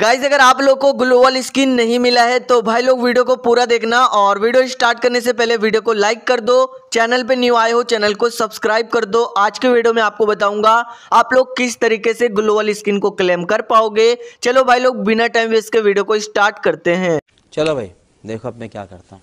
guys अगर आप लोग को ग्लोबल स्किन नहीं मिला है तो भाई लोग वीडियो को पूरा देखना और वीडियो स्टार्ट करने से पहले वीडियो को लाइक कर दो चैनल पे न्यू आए हो चैनल को सब्सक्राइब कर दो आज के वीडियो में आपको बताऊंगा आप लोग किस तरीके से ग्लोबल स्किन को क्लेम कर पाओगे चलो भाई लोग बिना टाइम वेस्ट के वीडियो को स्टार्ट करते हैं चलो भाई देखो अब मैं क्या करता हूँ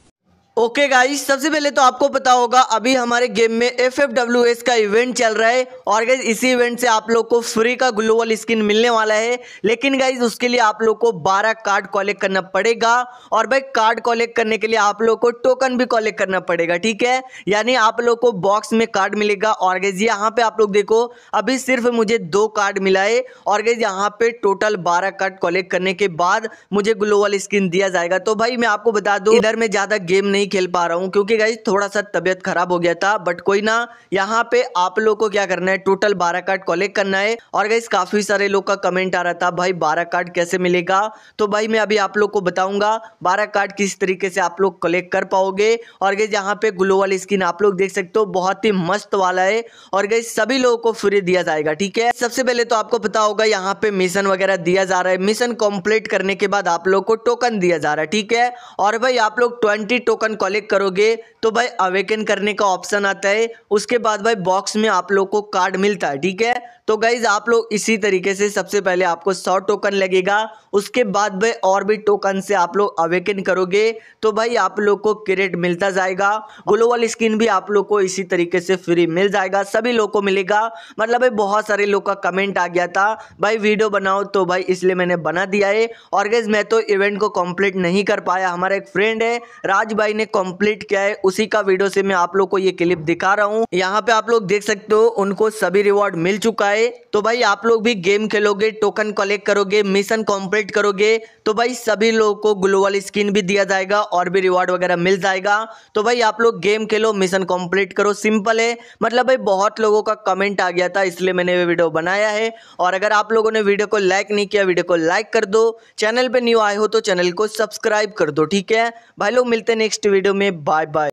ओके गाइस सबसे पहले तो आपको पता होगा अभी हमारे गेम में एफ एफ डब्ल्यू एस का इवेंट चल रहा है और गाइज इसी इवेंट से आप लोग को फ्री का ग्लोबल स्किन मिलने वाला है लेकिन गाइज उसके लिए आप लोग को 12 कार्ड कॉलेक्ट करना पड़ेगा और भाई कार्ड कलेक्ट करने के लिए आप लोग को टोकन भी कॉलेक्ट करना पड़ेगा ठीक है यानी आप लोग को बॉक्स में कार्ड मिलेगा और गाइज यहाँ पे आप लोग देखो अभी सिर्फ मुझे दो कार्ड मिला है और गाइज यहाँ पे टोटल बारह कार्ड कॉलेक्ट करने के बाद मुझे ग्लोबल स्किन दिया जाएगा तो भाई मैं आपको बता दू इधर में ज़्यादा गेम नहीं नहीं खेल पा रहा हूँ क्योंकि गाइज थोड़ा सा तबियत खराब हो गया था बट कोई ना यहाँ पे आप लोग को क्या करना है टोटल बारह कार्ड कलेक्ट करना है और गाइज काफी सारे लोग का कमेंट आ रहा था भाई बारह कार्ड कैसे मिलेगा तो भाई मैं अभी आप लोग को बताऊंगा बारह कार्ड किस तरीके से आप लोग कलेक्ट कर पाओगे और गाइज यहाँ पे ग्लो वाली स्किन आप लोग देख सकते हो बहुत ही मस्त वाला है और गाइज सभी लोगों को फ्री दिया जाएगा ठीक है सबसे पहले तो आपको पता होगा यहाँ पे मिशन वगैरह दिया जा रहा है मिशन कंप्लीट करने के बाद आप लोग को टोकन दिया जा रहा है ठीक है और भाई आप लोग 20 टोकन कलेक्ट करोगे तो भाई अवेकन करने का ऑप्शन आता है उसके बाद भाई बॉक्स में आप लोग को कार्ड मिलता है ठीक है तो गाइज आप लोग इसी तरीके से सबसे पहले आपको सौ टोकन लगेगा उसके बाद भाई और भी टोकन से आप लोग अवेकन करोगे तो भाई आप लोग को क्रेट मिलता जाएगा ग्लोबल स्किन भी आप लोग को इसी तरीके से फ्री मिल जाएगा सभी लोग को मिलेगा मतलब भाई बहुत सारे लोग का कमेंट आ गया था भाई वीडियो बनाओ तो भाई इसलिए मैंने बना दिया है और गैस मैं तो इवेंट को कंप्लीट नहीं कर पाया हमारा एक फ्रेंड है राज भाई ने कंप्लीट किया है उसी का वीडियो से मैं आप लोग को ये क्लिप दिखा रहा हूँ यहाँ पे आप लोग देख सकते हो उनको सभी रिवॉर्ड मिल चुका है तो भाई आप लोग भी गेम खेलोगे टोकन कलेक्ट करोगे मिशन कंप्लीट करोगे तो भाई सभी लोगों को ग्लोबल स्किन भी दिया जाएगा और भी रिवॉर्ड वगैरह मिल जाएगा तो भाई आप लोग गेम खेलो मिशन कंप्लीट करो सिंपल है मतलब भाई बहुत लोगों का कमेंट आ गया था इसलिए मैंने ये वीडियो बनाया है और अगर आप लोगों ने वीडियो को लाइक नहीं किया वीडियो को लाइक कर दो चैनल पर न्यू आए हो तो चैनल को सब्सक्राइब कर दो ठीक है भाई लोग मिलते नेक्स्ट वीडियो में बाय बाय